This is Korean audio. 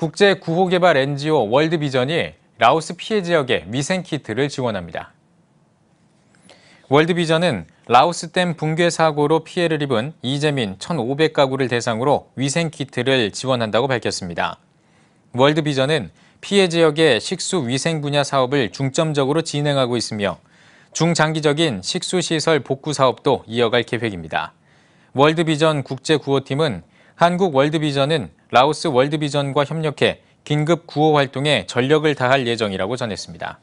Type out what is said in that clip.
국제 구호개발 NGO 월드비전이 라오스 피해 지역에 위생키트를 지원합니다. 월드비전은 라오스 댐 붕괴 사고로 피해를 입은 이재민 1,500가구를 대상으로 위생키트를 지원한다고 밝혔습니다. 월드비전은 피해 지역의 식수 위생 분야 사업을 중점적으로 진행하고 있으며 중장기적인 식수시설 복구 사업도 이어갈 계획입니다. 월드비전 국제구호팀은 한국 월드비전은 라오스 월드비전과 협력해 긴급 구호 활동에 전력을 다할 예정이라고 전했습니다.